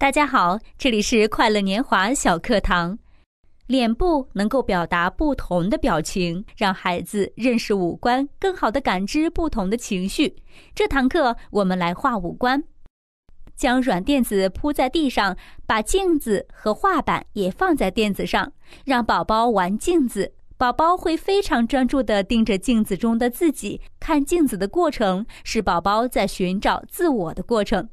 大家好，这里是快乐年华小课堂。脸部能够表达不同的表情，让孩子认识五官，更好的感知不同的情绪。这堂课我们来画五官。将软垫子铺在地上，把镜子和画板也放在垫子上，让宝宝玩镜子。宝宝会非常专注的盯着镜子中的自己。看镜子的过程是宝宝在寻找自我的过程。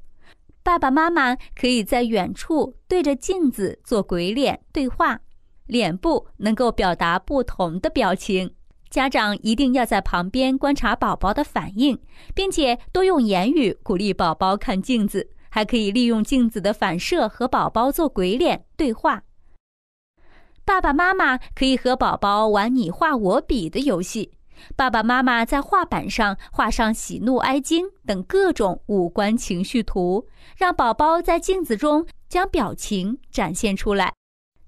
爸爸妈妈可以在远处对着镜子做鬼脸对话，脸部能够表达不同的表情。家长一定要在旁边观察宝宝的反应，并且多用言语鼓励宝宝看镜子，还可以利用镜子的反射和宝宝做鬼脸对话。爸爸妈妈可以和宝宝玩“你画我比”的游戏。爸爸妈妈在画板上画上喜怒哀惊等各种五官情绪图，让宝宝在镜子中将表情展现出来。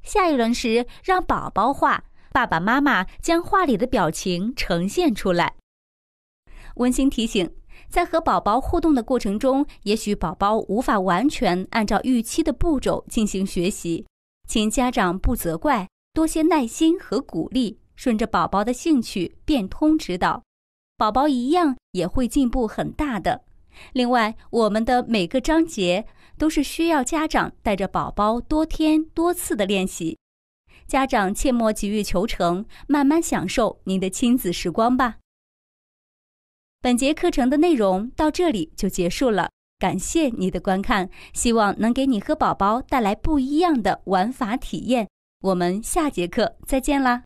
下一轮时，让宝宝画，爸爸妈妈将画里的表情呈现出来。温馨提醒：在和宝宝互动的过程中，也许宝宝无法完全按照预期的步骤进行学习，请家长不责怪，多些耐心和鼓励。顺着宝宝的兴趣变通指导，宝宝一样也会进步很大的。另外，我们的每个章节都是需要家长带着宝宝多天多次的练习，家长切莫急于求成，慢慢享受您的亲子时光吧。本节课程的内容到这里就结束了，感谢你的观看，希望能给你和宝宝带来不一样的玩法体验。我们下节课再见啦。